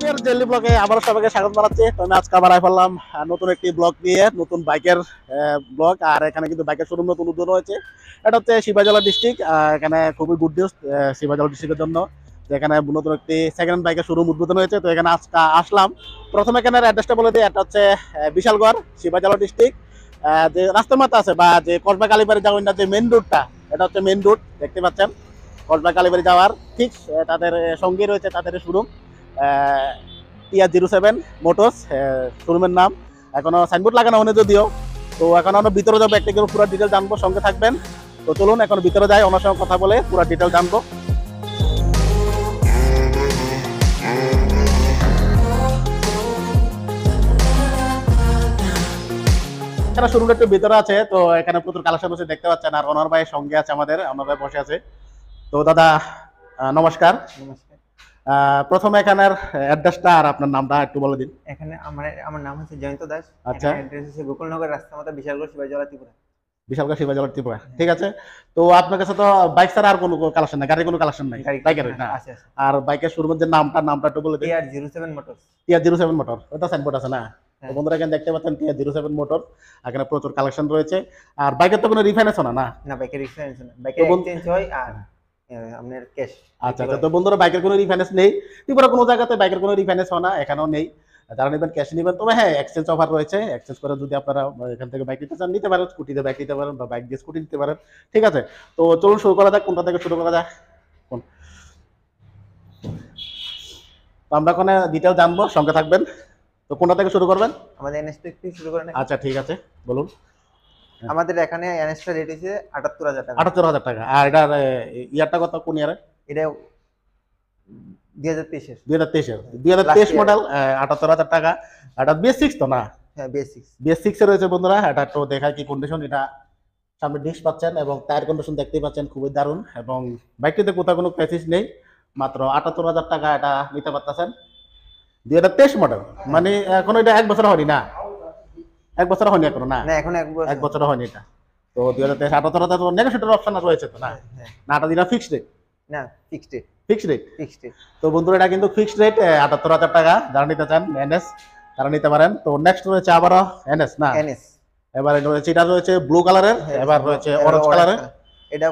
ইউটিউবের ডেলি ব্লগে আবার সবাইকে স্বাগত জানাচ্ছি তো আমি আজকে আবার ফেললাম নতুন একটি ব্লগ নিয়ে নতুন বাইকের ব্লগ আর এখানে কিন্তু বাইকের শোরুম নতুন উদ্বোধন হয়েছে এটা হচ্ছে শিবাজলা ডিস্ট্রিক্ট এখানে খুবই গুড নিউজ শিবাজলা ডিস্ট্রিক্টের জন্য এখানে নতুন একটি সেকেন্ড হ্যান্ড বাইকের শোরুম উদ্বোধন হয়েছে তো এখানে আজকে আসলাম প্রথমে এখানের অ্যাড্রেসটা বলে দিই এটা হচ্ছে বিশালগড় শিবাজলা ডিস্ট্রিক্ট যে রাস্তার মাথা আছে বা যে কসবা কালীবাড়ি যাওয়ার না যে মেন রুটটা এটা হচ্ছে মেন রুট দেখতে পাচ্ছেন কসবা কালীবাড়ি যাওয়ার ঠিক তাদের সঙ্গে রয়েছে তাদের শোরুম ইয়া জিরো সেভেন মোটরস শোরুমের নাম এখনো সাইনবোর্ড লাগানো হয়নি যদিও তো এখন আমরা ভিতরে যাবো একটা পুরো ডিটেল জানবো সঙ্গে থাকবেন তো চলুন এখন ভিতরে যাই ওনার সঙ্গে কথা বলে পুরো ডিটেল জানবো এখানে শোরুমটা একটু ভিতরে আছে তো এখানে প্রচুর কালেকশন বসে দেখতে পাচ্ছেন আর অনার ভাই সঙ্গে আছে আমাদের অনার ভাই বসে আছে তো দাদা নমস্কার নমস্কার প্রথমে এখানের অ্যাড্রেসটা আর আপনার নামটা একটু বলে দিন এখানে আমার আমার নাম হচ্ছে জয়ন্ত দাস আচ্ছা অ্যাড্রেস হচ্ছে গোকুলনগর রাস্তা মাথা বিশালগড় শিবাজলা ত্রিপুরা বিশালগড় শিবাজলা ত্রিপুরা ঠিক আছে তো আপনার কাছে তো বাইক ছাড়া আর কোনো কালেকশন নাই গাড়ির কোনো কালেকশন নাই বাইকের আর বাইকের শুরু যে নামটা নামটা একটু বলে দিন TR zero seven motor TR zero seven motor ওটা সাইনবোর্ড আছে না হ্যাঁ। বন্ধুরা এখানে দেখতে পাচ্ছেন টিআর জিরো সেভেন মোটর এখানে প্রচুর কালেকশন রয়েছে আর বাইকের তো কোনো রিফাইন্যান্স না না বাইকের রিফাইন্যান্স না বাইকের এক্সচেঞ্জ হয় আর হ্যাঁ। আপনার ক্যাশ আচ্ছা, আচ্ছা তো বন্ধুরা বাইকের কোনো রিফাইন্যান্স নেই ত্রিপুরা কোনো জায়গাতে বাইকের কোনো রিফাইন্যান্স হয় না এখানেও নেই যারা নেবেন ক্যাশ নেবেন তবে হ্যাঁ এক্সচেঞ্জ অফার রয়েছে এক্সচেঞ্জ করে যদি আপনারা এখান থেকে বাইক নিতে চান নিতে পারেন স্কুটিতে বাইক নিতে পারেন বা বাইক দিয়ে স্কুটি নিতে পারেন ঠিক আছে তো চলুন শুরু করা যাক কোনটা থেকে শুরু করা যাক কোন তো আমরা ওখানে ডিটেল জানবো সঙ্গে থাকবেন তো কোনটা থেকে শুরু করবেন আমাদের শুরু করেন আচ্ছা ঠিক আছে বলুন হ্যাঁ। আমাদের এখানে অ্যানেস্টা রেট হচ্ছে আটাত্তর হাজার টাকা আটাত্তর হাজার টাকা আর ইয়ারটা কত কোন ইয়ারে এটা দুই হাজার তেইশের দুই হাজার তেইশের দুই হাজার তেইশ মডেল আটাত্তর হাজার টাকা এটা বেসিক্স তো না বেসিক্স হ্যাঁ, রয়েছে বন্ধুরা এটা তো দেখায় কি কন্ডিশন এটা সামনে ডিস্ক পাচ্ছেন এবং টায়ার কন্ডিশন দেখতেই পাচ্ছেন খুবই দারুণ এবং বাইকটিতে কোথাও কোনো প্যাসেজ নেই মাত্র আটাত্তর হাজার টাকা এটা নিতে পারতেছেন দুই হাজার তেইশ মডেল মানে এখন এটা এক বছর হয়নি না এক বছর হয়নি এখনো না এখন এক বছর হয়নি এটা তো দুই হাজার তেইশ আঠারো তো নেগোসিয়েটর অপশন রয়েছে তো না হ্যাঁ, হ্যাঁ। না আটা দিলাম ফিক্সড রেট না fixed rate fixed rate fixed rate তো বন্ধুরা এটা কিন্তু ফিক্সড রেট আটাত্তর হাজার টাকা যারা নিতে চান এনএস তারা নিতে পারেন তো নেক্সট রয়েছে আবার এনএস না এনএস এবার রয়েছে এটা রয়েছে ব্লু কালারের হ্যাঁ, এবার রয়েছে অরেঞ্জ কালারের এটা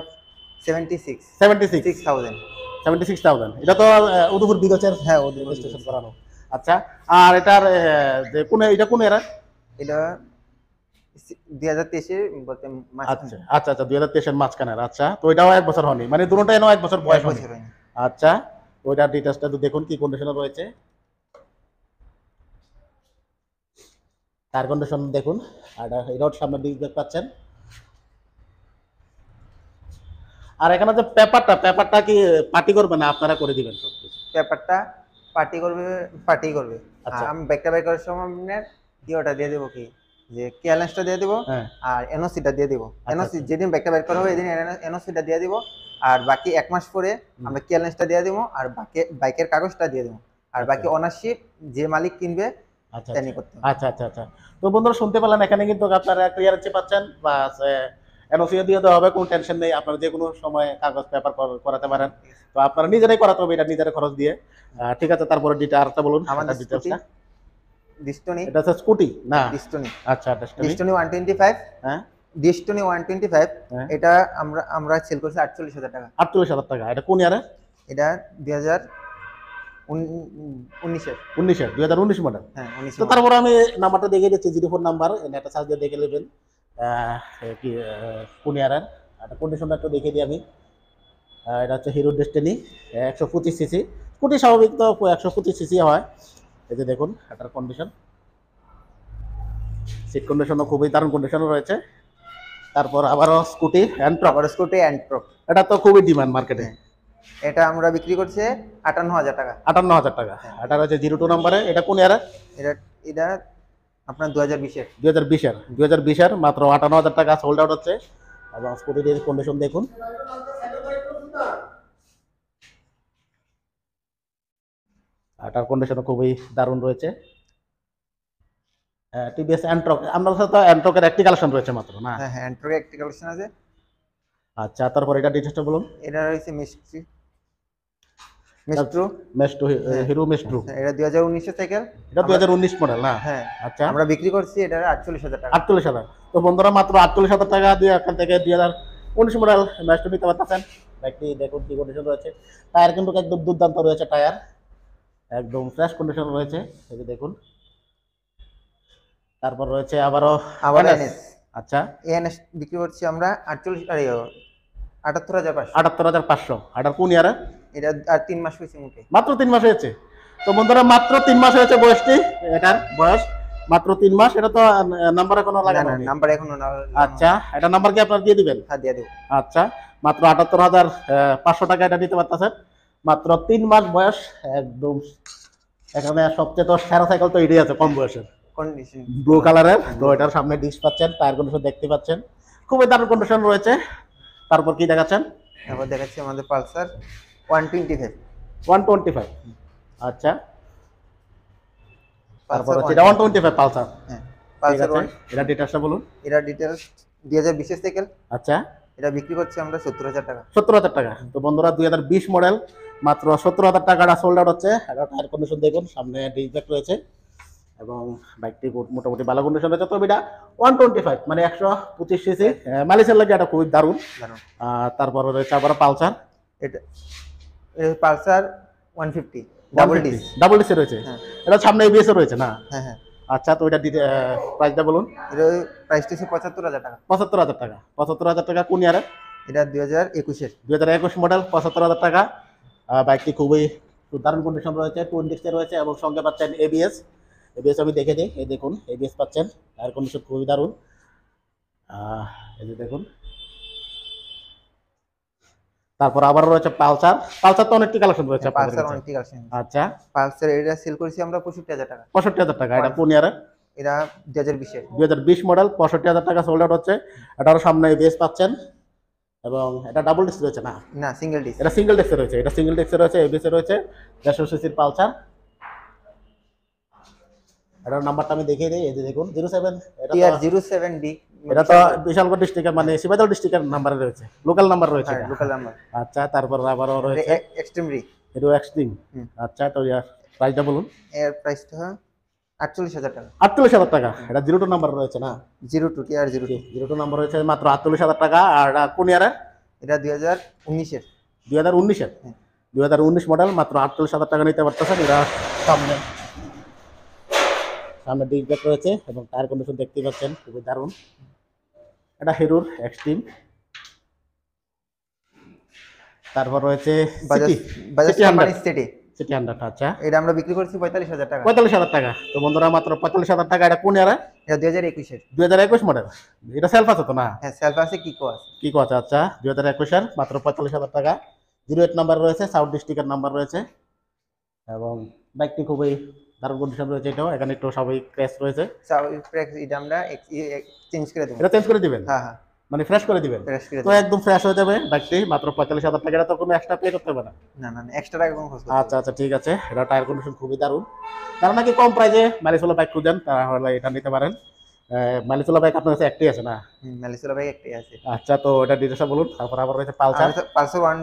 seventy six seventy six thousand seventy six thousand এটা তো উদুপুর বিগচের হ্যাঁ উদুপুর স্টেশন করানো আচ্ছা আর এটার যে কোন এটা কোন এরা এটা আচ্ছা, আচ্ছা, আচ্ছা, ওইটাও এক বছর মানে এক বছর বয়স দেখুন কি রয়েছে দেখুন আর দেখতে পাচ্ছেন আর এখানে যে পেপারটা পেপারটা কি পার্টি করবে না আপনারা করে দিবেন পেপারটা পার্টি করবে পার্টি করবে আচ্ছা আমি ইয়েটা দিয়ে দেব কি যে কেএলএসটা দিয়ে দেব হ্যাঁ। আর এনওসিটা দিয়ে দেব এনওসি আচ্ছা, আচ্ছা। যেদিন ব্যাগটা বের করা হবে এদিন এনওসিটা দিয়ে দেবো আর বাকি এক মাস পরে আমরা কেএলএসটা দিয়ে দেব আর বাকি বাইকের কাগজটা দিয়ে দেব আর আচ্ছা। বাকি ওনারশিপ যে মালিক কিনবে আচ্ছা আচ্ছা তো বন্ধুরা শুনতে পেলাম এখানে কিন্তু আপনারা দিয়ে হবে কোনো টেনশন নেই সময় কাগজ পেপার করাতে পারেন তো নিজেরাই করাতে হবে এটা খরচ দিয়ে ঠিক আছে তারপরে বলুন আমাদের ডিটেলসটা ডিস্টনি এটা স্যার স্কুটি না ডিস্টনি আচ্ছা ডিস্টনি ওয়ান টোয়েন্টি ফাইভ হ্যাঁ ডিস্টনি ওয়ান টোয়েন্টি ফাইভ এটা আমরা আমরা সেল করেছি আটচল্লিশ হাজার টাকা আটচল্লিশ হাজার টাকা এটা কোন ইয়ারে এটা দুই হাজার হাজার উনিশ মডেল হ্যাঁ তারপর আমি নাম্বারটা দিচ্ছি ফোর নাম্বার দিয়ে দেখে নেবেন কি দেখে দিই আমি এটা হচ্ছে হিরো একশো পঁচিশ সিসি স্কুটি স্বাভাবিক তো একশো পঁচিশ সিসি হয় এই যে দেখুন এটার কন্ডিশন সিট কন্ডিশনও খুবই দারুণ কন্ডিশনও রয়েছে তারপর আবারও স্কুটি অ্যান্ড প্রপ আর স্কুটি অ্যান্ড প্রপ এটা তো খুবই ডিমান্ড হ্যাঁ। মার্কেটে এটা আমরা বিক্রি করছি আটান্ন হাজার টাকা আটান্ন হাজার টাকা হ্যাঁ। এটা রয়েছে জিরো টু নাম্বারে এটা কোন ইয়ারে এটা এটা আপনার দু হাজার বিশের দু হাজার বিশের দু হাজার বিশের মাত্র আটান্ন হাজার টাকা সোল্ড আউট হচ্ছে এবং স্কুটিটির কন্ডিশন দেখুন এটার কন্ডিশন খুবই দারুণ রয়েছে টিভিএস অ্যান্ট্রক আমরা তো অ্যান্ট্রকের একটি কালেকশন রয়েছে মাত্র না হ্যাঁ হ্যাঁ একটি কালেকশন আছে আচ্ছা তারপর এটা ডিটেলসটা বলুন এটা রয়েছে মিস্ট্রি মিস্ট্রু মেস্ট্রু হিরো মিস্ট্রু এটা 2019 এর সাইকেল এটা 2019 মডেল না হ্যাঁ আচ্ছা আমরা বিক্রি করছি এটা 48000 টাকা 48000 তো বন্ধুরা মাত্র 48000 টাকা দিয়ে এখান থেকে 2019 মডেল মেস্ট্রু নিতে পারতেছেন ব্যক্তি দেখুন কি কন্ডিশন রয়েছে টায়ার কিন্তু একদম দুর্দান্ত রয়েছে টায়ার একদম ফ্রেশ কন্ডিশন রয়েছে এই দেখুন তারপর রয়েছে আবারো আবার এনএস আচ্ছা এনএস বিক্রি করছি আমরা 48 আর 78500 78500 আটাত্তর আটার কোন ইয়ারে এটা আর 3 মাস হয়েছে মোটে মাত্র 3 মাস হয়েছে তো বন্ধুরা মাত্র 3 মাস হয়েছে বয়সটি এটার বয়স মাত্র 3 মাস এটা তো নাম্বার এখনো লাগানো না নাম্বার এখনো না আচ্ছা এটা নাম্বার কি আপনারা দিয়ে দিবেন হ্যাঁ দিয়ে দেব আচ্ছা মাত্র 78500 টাকা এটা দিতে পারতাছেন মাত্র তিন মাস বয়স একদম এখানে সবচেয়ে তো সেরা সাইকেল তো এটাই আছে কম বয়সের ব্লু কালারের তো এটার সামনে ডিস্ক পাচ্ছেন টায়ার কন্ডিশন দেখতে পাচ্ছেন খুবই দারুণ কন্ডিশন রয়েছে তারপর কি দেখাচ্ছেন তারপর দেখাচ্ছি আমাদের Pulsar one twenty five one twenty five আচ্ছা তারপর হচ্ছে ওয়ান টোয়েন্টি ফাইভ পালসার হ্যাঁ পালসার এটা ডিটেলসটা বলুন এটা ডিটেলস দুই হাজার বিশের সাইকেল আচ্ছা এটা বিক্রি করছি আমরা সত্তর হাজার টাকা সত্তর হাজার টাকা তো বন্ধুরা দুই হাজার বিশ মডেল মাত্র সত্তর হাজার টাকাটা সোল্ড আউট হচ্ছে এটা টায়ার কন্ডিশন দেখুন সামনে ডিসব্যাক রয়েছে এবং বাইকটি মোটামুটি ভালো কন্ডিশন রয়েছে তবে এটা ওয়ান টোয়েন্টি ফাইভ মানে একশো পঁচিশ সিসি মালয়েশিয়ার হ্যাঁ। হ্যাঁ, লাগে এটা খুবই দারুণ তারপর রয়েছে আবার পালসার এটা Pulsar one fifty double disc double ডিসে রয়েছে হ্যাঁ। এটা সামনে এবিএসও রয়েছে না হ্যাঁ হ্যাঁ আচ্ছা তো এটা প্রাইসটা বলুন এটা প্রাইসটা হচ্ছে পঁচাত্তর হাজার টাকা পঁচাত্তর হাজার টাকা পঁচাত্তর হাজার টাকা কোন ইয়ারের এটা দু হাজার একুশের দু হাজার একুশ মডেল পঁচাত্তর হাজার টাকা বাইকটি খুবই দারুণ কন্ডিশন রয়েছে টু ইন্ডেক্সে রয়েছে এবং সঙ্গে পাচ্ছেন এবিএস এবিএস আমি দেখে দিই এই দেখুন এবিএস পাচ্ছেন এয়ার কন্ডিশন খুবই দারুণ এই যে দেখুন তারপর আবার রয়েছে পালসার পালসার তো অনেকটি কালেকশন রয়েছে হ্যাঁ, পালসার অনেকটি কালেকশন আচ্ছা পালসার এটা সেল করেছি আমরা 65000 টাকা 65000 টাকা এটা কোন ইয়ারে এটা 2020 2020 মডেল 65000 টাকা সোল্ড আউট হচ্ছে এটারও সামনে এবিএস পাচ্ছেন এবং এটা ডাবল ডিস্ক রয়েছে না না সিঙ্গেল ডিস্ক এটা সিঙ্গেল ডিস্কে রয়েছে এটা সিঙ্গেল ডিস্কে রয়েছে এবিসে রয়েছে দেড়শো সিসির পালসার এটার নাম্বারটা আমি দেখিয়ে দিই এই যে দেখুন জিরো সেভেন এটা জিরো সেভেন বি এটা তো বিশালগড় ডিস্ট্রিক্টের মানে শিবাদল ডিস্ট্রিক্টের নাম্বার রয়েছে লোকাল নাম্বার রয়েছে লোকাল হ্যাঁ, নাম্বার আচ্ছা তারপর আবারও রয়েছে এক্সট্রিম রি এটা এক্সট্রিম আচ্ছা তো প্রাইসটা বলুন এর প্রাইসটা আটচল্লিশ হাজার টাকা আটচল্লিশ হাজার টাকা এটা জিরো নাম্বার রয়েছে না জিরো টু আর জিরো টু জিরো নাম্বার রয়েছে মাত্র আটচল্লিশ হাজার টাকা দুই হাজার উনিশের দুই হাজার উনিশের হ্যাঁ। দুই হাজার উনিশ মডেল মাত্র আটচল্লিশ হাজার টাকা নিতে পারতেছেন এটা সামনে সামনে ডিগ রয়েছে এবং টায়ার কন্ডিশন দেখতে পাচ্ছেন খুবই দারুণ এটা হিরোর এক্সট্রিম তারপর রয়েছে বাজাজ সিটি সিটি হান্ড্রেড আচ্ছা এটা আমরা বিক্রি করছি পঁয়তাল্লিশ হাজার টাকা পঁয়তাল্লিশ হাজার টাকা তো বন্ধুরা মাত্র পঁয়তাল্লিশ হাজার টাকা এটা কোন এরা এটা দুই হাজার একুশের দুই হাজার একুশ মডেল এটা সেলফ আছে তো না হ্যাঁ সেলফ আছে কিকো আছে কিকো আছে আচ্ছা দুই হাজার একুশের মাত্র পঁয়তাল্লিশ হাজার টাকা জিরো এইট নাম্বার রয়েছে সাউথ ডিস্ট্রিক্টের নাম্বার রয়েছে এবং বাইকটি খুবই দারুণ কন্ডিশন রয়েছে এটাও এখানে একটু স্বাভাবিক ক্র্যাশ রয়েছে স্বাভাবিক ক্র্যাশ এটা আমরা চেঞ্জ করে দেবো এটা চেঞ্জ করে দিবেন হ্যাঁ হ্যাঁ মানে ফ্রেশ করে দিবেন তো একদম ফ্রেশ হয়ে যাবে ডাকতেই মাত্র পঁয়তাল্লিশ হাজার টাকা তো কোনো এক্সট্রা পে করতে হবে না না না এক্সট্রা টাকা কোনো আচ্ছা আচ্ছা ঠিক আছে এটা টায়ার কন্ডিশন খুবই দারুন তারা মানে নাকি কম প্রাইজে মালিসোলা বাইক খুঁজেন তাহলে এটা নিতে পারেন মালিসোলা বাইক আপনার কাছে একটাই আছে না মালিসোলা বাইক একটাই আছে আচ্ছা তো এটা ডিটেলসটা বলুন তারপর আবার রয়েছে Pulsar Pulsar one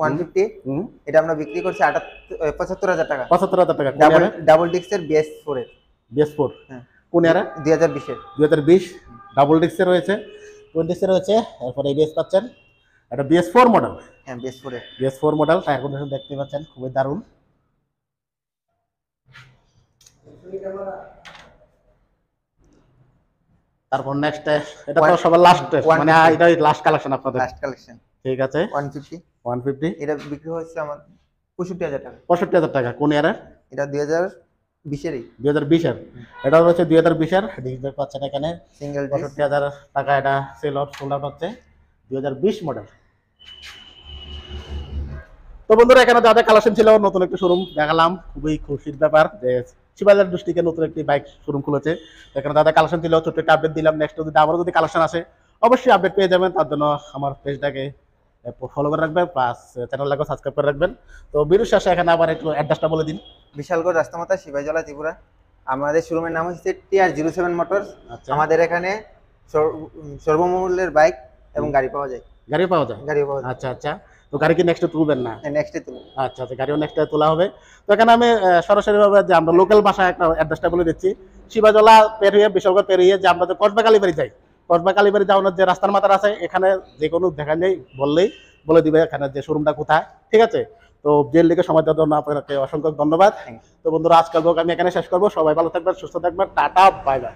one fifty এটা আমরা বিক্রি করছি আটাত্তর পঁচাত্তর হাজার টাকা পঁচাত্তর হাজার টাকা ডাবল ডাবল ডিক্সের বিএস ফোর এর বিএস হ্যাঁ কোন এরা দুই হাজার বিশের দুই হাজার বিশ ডাবল ডিস্কে রয়েছে টোয়েন্টি রয়েছে এরপরে এবিএস পাচ্ছেন এটা বিএস ফোর মডেল হ্যাঁ বিএস ফোরে BS four model tyre condition দেখতে পাচ্ছেন খুবই দারুণ তারপর নেক্সট এটা তো সবার লাস্ট মানে এটা লাস্ট কালেকশন আপনাদের লাস্ট কালেকশন ঠিক আছে 150 150 এটা বিক্রি হচ্ছে আমার 65000 টাকা 65000 টাকা কোন ইয়ারের এটা 2000 শিবাজার নতুন একটি বাইক শোরুম খুলেছে এখানে যা কালেকশন ছিল ছোট্ট একটা আপডেট দিলাম নেক্সট যদি আবারও যদি কালেকশন আসে অবশ্যই আপডেট পেয়ে যাবেন তার জন্য আমার পেজটাকে ফলো করে রাখবেন প্লাস চ্যানেলটাকে সাবস্ক্রাইব করে রাখবেন তো বিরুর শেষে এখানে আবার একটু অ্যাড্রেসটা বলে দিন বিশালগড় রাস্তামাতা শিবাজলা ত্রিপুরা আমাদের শোরুমের নাম হচ্ছে টিআর জিরো সেভেন মোটরস আমাদের এখানে সর্বমূল্যের বাইক এবং গাড়ি পাওয়া যায় গাড়ি পাওয়া যায় গাড়ি পাওয়া যায় আচ্ছা আচ্ছা তো গাড়ি কি নেক্সটে তুলবেন না নেক্সটে হ্যাঁ, তুলব আচ্ছা আচ্ছা গাড়িও নেক্সটে তোলা হবে তো এখানে আমি সরাসরি ভাবে যে আমরা লোকাল ভাষায় একটা অ্যাড্রেসটা বলে দিচ্ছি শিবাজলা পের হয়ে বিশালগড় পের হয়ে যে আমরা যে কসবা কালীবাড়ি যাই কসবা কালীবাড়ি যাওয়ার যে রাস্তার মাথার আছে এখানে যে কোনো দেখা নেই বললেই বলে দিবে এখানে যে শোরুমটা কোথায় ঠিক আছে তো জেল লিখে সময় দেওয়ার জন্য আপনাকে অসংখ্য ধন্যবাদ তো বন্ধুরা আজকাল আমি এখানে শেষ করবো সবাই ভালো থাকবেন সুস্থ থাকবেন টাটা বাই বাই